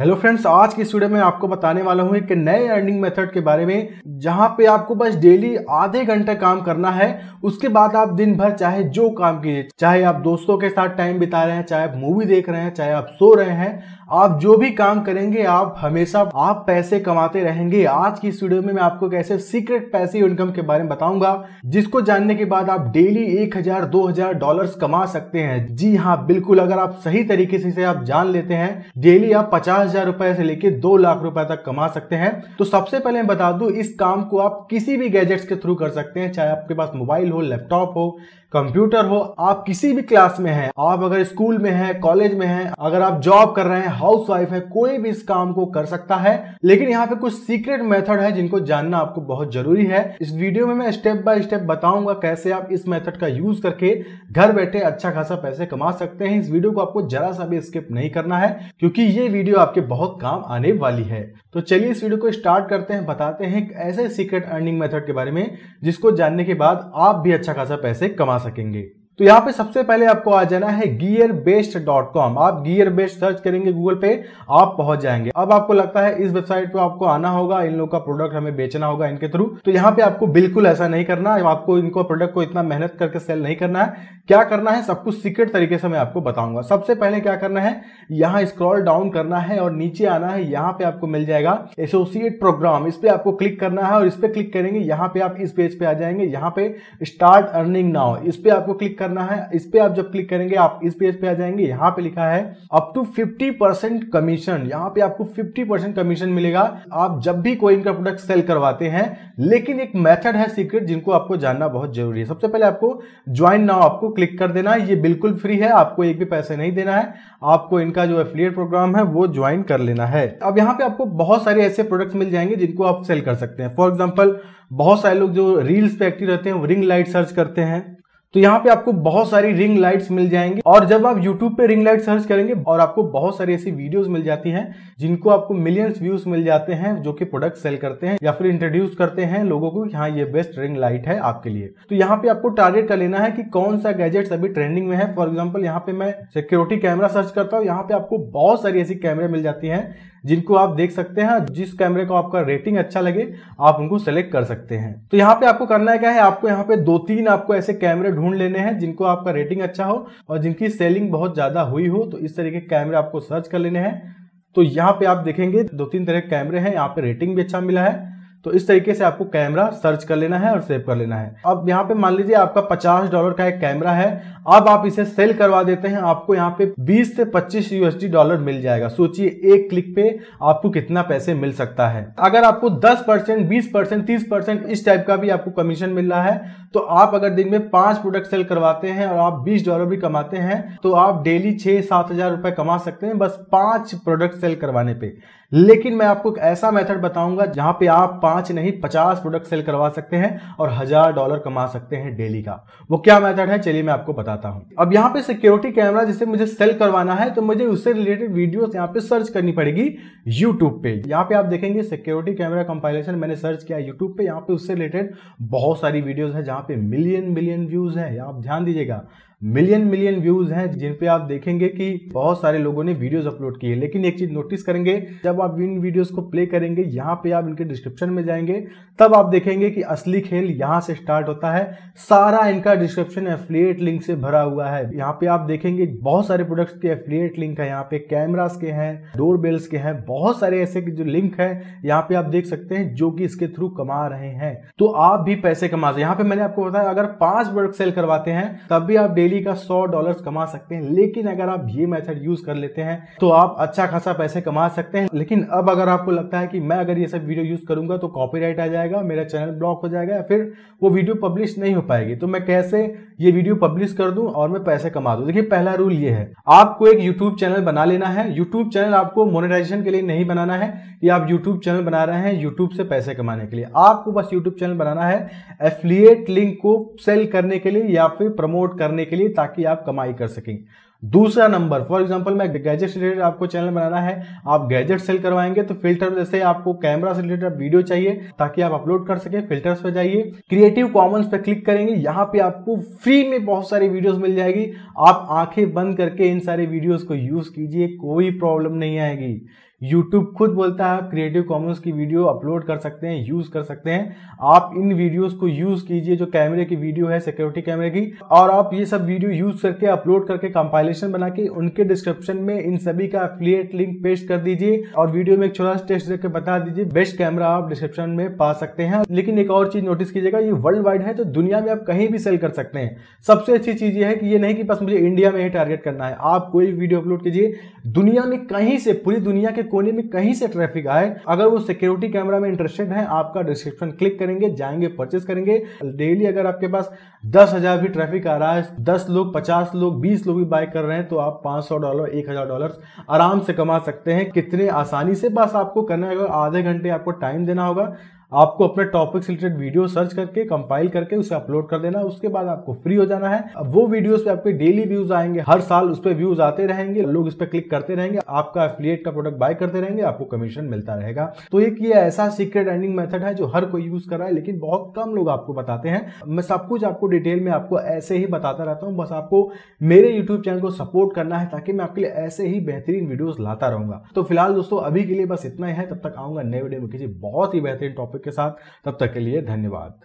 hello friends आज की studio में आपको बताने वाला हूँ एक नए अर्निंग मेथड के बारे में जहाँ पे आपको बस डेली आधे घंटे काम करना है उसके बाद आप दिन भर चाहे जो काम कीजिए चाहे आप दोस्तों के साथ टाइम बिता रहे हैं चाहे आप मूवी देख रहे हैं चाहे आप सो रहे हैं आप जो भी काम करेंगे आप हमेशा आप पैसे कमाते रहेंगे आज की स्टूडियो में मैं आपको कैसे सीक्रेट पैसे इनकम के बारे में बताऊंगा जिसको जानने के बाद आप डेली एक हजार दो हजार डॉलर कमा सकते हैं जी हाँ बिल्कुल अगर आप सही तरीके से आप जान लेते हैं डेली आप पचास हजार रुपए से लेकर दो लाख रुपए तक कमा सकते हैं तो सबसे पहले मैं बता दूं इस काम को आप किसी भी गैजेट्स के थ्रू कर सकते हैं चाहे आपके पास मोबाइल हो लैपटॉप हो कंप्यूटर हो आप किसी भी क्लास में हैं आप अगर स्कूल में हैं कॉलेज में हैं अगर आप जॉब कर रहे हैं हाउस वाइफ है कोई भी इस काम को कर सकता है लेकिन यहाँ पे कुछ सीक्रेट मेथड है जिनको जानना आपको बहुत जरूरी है इस वीडियो में मैं स्टेप बाय स्टेप बताऊंगा कैसे आप इस मेथड का यूज करके घर बैठे अच्छा खासा पैसे कमा सकते हैं इस वीडियो को आपको जरा सा भी स्किप नहीं करना है क्योंकि ये वीडियो आपके आपके बहुत काम आने वाली है तो चलिए इस वीडियो को स्टार्ट करते हैं बताते हैं एक ऐसे सीक्रेट अर्निंग मेथड के बारे में जिसको जानने के बाद आप भी अच्छा खासा पैसे कमा सकेंगे तो यहां पे सबसे पहले आपको आ जाना है गियर बेस्ट डॉट कॉम आप गियर बेस्ट सर्च करेंगे गूगल पे आप पहुंच जाएंगे अब आपको लगता है इस वेबसाइट पे आपको आना होगा इन लोग का प्रोडक्ट हमें बेचना होगा इनके थ्रू तो यहाँ पे आपको बिल्कुल ऐसा नहीं करना है आपको इनको प्रोडक्ट को इतना मेहनत करके सेल नहीं करना है क्या करना है सब कुछ सीक्रेट तरीके से मैं आपको बताऊंगा सबसे पहले क्या करना है यहाँ स्क्रॉल डाउन करना है और नीचे आना है यहाँ पे आपको मिल जाएगा एसोसिएट प्रोग्राम इस पे आपको क्लिक करना है और इस पे क्लिक करेंगे यहाँ पे आप इस पेज पे आ जाएंगे यहाँ पे स्टार्ट अर्निंग नाउ इस पे आपको क्लिक करना करना है इस पे आप जब क्लिक करेंगे आप इस पेज पे आ जाएंगे यहाँ पे लिखा है अप टू 50 परसेंट कमीशन यहाँ पे आपको 50 परसेंट कमीशन मिलेगा आप जब भी कोई इनका प्रोडक्ट सेल करवाते हैं लेकिन एक मेथड है सीक्रेट जिनको आपको जानना बहुत जरूरी है सबसे पहले आपको ज्वाइन नाउ आपको क्लिक कर देना है ये बिल्कुल फ्री है आपको एक भी पैसे नहीं देना है आपको इनका जो एफिलियट प्रोग्राम है वो ज्वाइन कर लेना है अब यहाँ पे आपको बहुत सारे ऐसे प्रोडक्ट्स मिल जाएंगे जिनको आप सेल कर सकते हैं फॉर एग्जाम्पल बहुत सारे लोग जो रील्स पे एक्टिव रहते हैं वो रिंग लाइट सर्च करते हैं तो यहाँ पे आपको बहुत सारी रिंग लाइट्स मिल जाएंगे और जब आप YouTube पे रिंग लाइट सर्च करेंगे और आपको बहुत सारी ऐसी वीडियोस मिल जाती हैं जिनको आपको मिलियंस व्यूज मिल जाते हैं जो कि प्रोडक्ट सेल करते हैं या फिर इंट्रोड्यूस करते हैं लोगों को हाँ ये बेस्ट रिंग लाइट है आपके लिए तो यहाँ पे आपको टारगेट कर लेना है कि कौन सा गैजेट अभी ट्रेंडिंग में है फॉर एग्जाम्पल यहाँ पे मैं सिक्योरिटी कैमरा सर्च करता हूँ यहाँ पे आपको बहुत सारी ऐसी कैमरे मिल जाती है जिनको आप देख सकते हैं जिस कैमरे को आपका रेटिंग अच्छा लगे आप उनको सेलेक्ट कर सकते हैं तो यहाँ पे आपको करना है क्या है आपको यहाँ पे दो तीन आपको ऐसे कैमरे ढूंढ लेने हैं जिनको आपका रेटिंग अच्छा हो और जिनकी सेलिंग बहुत ज्यादा हुई हो तो इस तरीके के कैमरे आपको सर्च कर लेने हैं तो यहाँ पे आप देखेंगे दो तीन तरह के कैमरे हैं यहाँ पे रेटिंग भी अच्छा मिला है तो इस तरीके से आपको कैमरा सर्च कर लेना है और सेव कर लेना है अब यहाँ पे मान लीजिए आपका 50 डॉलर का एक कैमरा है अब आप इसे सेल करवा देते हैं आपको यहाँ पे 20 से 25 यूएसडी डॉलर मिल जाएगा सोचिए एक क्लिक पे आपको कितना पैसे मिल सकता है अगर आपको 10 परसेंट बीस परसेंट तीस परसेंट इस टाइप का भी आपको कमीशन मिल रहा है तो आप अगर दिन में पांच प्रोडक्ट सेल करवाते हैं और आप बीस डॉलर भी कमाते हैं तो आप डेली छह सात हजार रुपए कमा सकते हैं बस पांच प्रोडक्ट सेल करवाने पे लेकिन मैं आपको एक ऐसा मेथड बताऊंगा जहां पे आप पांच नहीं पचास प्रोडक्ट सेल करवा सकते हैं और हज़ार डॉलर कमा सकते हैं डेली का वो क्या मेथड है चलिए मैं आपको बताता हूं अब यहां पे सिक्योरिटी कैमरा जिसे मुझे सेल करवाना है तो मुझे उससे रिलेटेड वीडियो यहाँ पे सर्च करनी पड़ेगी यूट्यूब पे यहाँ पे आप देखेंगे सिक्योरिटी कैमरा कंपाइलेशन मैंने सर्च किया यूट्यूब पे यहाँ पे उससे रिलेटेड बहुत सारी वीडियोज है जहां पे मिलियन मिलियन व्यूज है आप ध्यान दीजिएगा मिलियन मिलियन व्यूज हैं जिन पे आप देखेंगे कि बहुत सारे लोगों ने वीडियोस अपलोड किए लेकिन एक चीज नोटिस करेंगे जब आप इन वीडियोस को प्ले करेंगे यहाँ पे आप इनके डिस्क्रिप्शन में जाएंगे तब आप देखेंगे कि असली खेल यहाँ से स्टार्ट होता है सारा इनका डिस्क्रिप्शन एफिलिएट लिंक से भरा हुआ है यहाँ पे आप देखेंगे बहुत सारे प्रोडक्ट्स के एफिलिएट लिंक है यहाँ पे कैमरास के हैं डोर बेल्स के हैं बहुत सारे ऐसे जो लिंक है यहाँ पे आप देख सकते हैं जो कि इसके थ्रू कमा रहे हैं तो आप भी पैसे कमा सकते यहाँ पे मैंने आपको बताया अगर पांच प्रोडक्ट सेल करवाते हैं तब भी आप डेली डेली का सौ डॉलर कमा सकते हैं लेकिन अगर आप ये मेथड यूज कर लेते हैं तो आप अच्छा खासा पैसे कमा सकते हैं लेकिन अब अगर आपको लगता है कि मैं अगर ये सब वीडियो यूज करूंगा तो कॉपीराइट आ जाएगा मेरा चैनल ब्लॉक हो जाएगा या फिर वो वीडियो पब्लिश नहीं हो पाएगी तो मैं कैसे ये वीडियो पब्लिश कर दूं और मैं पैसे कमा दूं देखिए पहला रूल ये है आपको एक यूट्यूब चैनल बना लेना है यूट्यूब चैनल आपको मोनेटाइजेशन के लिए नहीं बनाना है कि आप यूट्यूब चैनल बना रहे हैं यूट्यूब से पैसे कमाने के लिए आपको बस यूट्यूब चैनल बनाना है एफिलियट लिंक को सेल करने के लिए या फिर प्रमोट करने के लिए लिए ताकि आप कमाई कर सकें दूसरा नंबर फॉर एग्जांपल मैं गैजेट रिलेटेड आपको चैनल बनाना है आप गैजेट सेल करवाएंगे तो फिल्टर जैसे आपको कैमरा से रिलेटेड वीडियो चाहिए ताकि आप अपलोड कर सके फिल्टर्स पर जाइए क्रिएटिव कॉमन्स पर क्लिक करेंगे यहाँ पे आपको फ्री में बहुत सारी वीडियोस मिल जाएगी आप आंखें बंद करके इन सारे वीडियोस को यूज कीजिए कोई प्रॉब्लम नहीं आएगी यूट्यूब खुद बोलता है आप क्रिएटिव कॉमर्स की वीडियो अपलोड कर सकते हैं यूज कर सकते हैं आप इन वीडियोस को यूज कीजिए जो कैमरे की वीडियो है सिक्योरिटी कैमरे की और आप ये सब वीडियो यूज करके अपलोड करके कंपाइलेशन बना के उनके डिस्क्रिप्शन में इन सभी का एफिलिएट लिंक पेस्ट कर दीजिए और वीडियो में एक छोटा सा टेस्ट देकर बता दीजिए बेस्ट कैमरा आप डिस्क्रिप्शन में पा सकते हैं लेकिन एक और चीज नोटिस कीजिएगा ये वर्ल्ड वाइड है तो दुनिया में आप कहीं भी सेल कर सकते हैं सबसे अच्छी चीज ये है कि ये नहीं कि बस मुझे इंडिया में ही टारगेट करना है आप कोई वीडियो अपलोड कीजिए दुनिया में कहीं से पूरी दुनिया के कोने में कहीं से ट्रैफिक आए अगर वो सिक्योरिटी कैमरा में इंटरेस्टेड है आपका डिस्क्रिप्शन क्लिक करेंगे जाएंगे परचेस करेंगे डेली अगर आपके पास दस हजार भी ट्रैफिक आ रहा है दस लोग पचास लोग बीस लोग भी बाय कर रहे हैं तो आप पांच सौ डॉलर एक हजार डॉलर आराम से कमा सकते हैं कितने आसानी से बस आपको करना है आधे घंटे आपको टाइम देना होगा आपको अपने टॉपिक से रिलेटेड वीडियो सर्च करके कंपाइल करके उसे अपलोड कर देना उसके बाद आपको फ्री हो जाना है वो वीडियोस पे आपके डेली व्यूज आएंगे हर साल उस पर व्यूज आते रहेंगे लोग इस पर क्लिक करते रहेंगे आपका एफिलियट का प्रोडक्ट बाय करते रहेंगे आपको कमीशन मिलता रहेगा तो एक ये ऐसा सीक्रेट अर्निंग मेथड है जो हर कोई यूज कर रहा है लेकिन बहुत कम लोग आपको बताते हैं मैं सब कुछ आपको डिटेल में आपको ऐसे ही बताता रहता हूँ बस आपको मेरे यूट्यूब चैनल को सपोर्ट करना है ताकि मैं आपके लिए ऐसे ही बेहतरीन वीडियोज लाता रहूंगा तो फिलहाल दोस्तों अभी के लिए बस इतना ही है तब तक आऊंगा नए वीडियो में किसी बहुत ही बेहतरीन टॉपिक के साथ तब तक के लिए धन्यवाद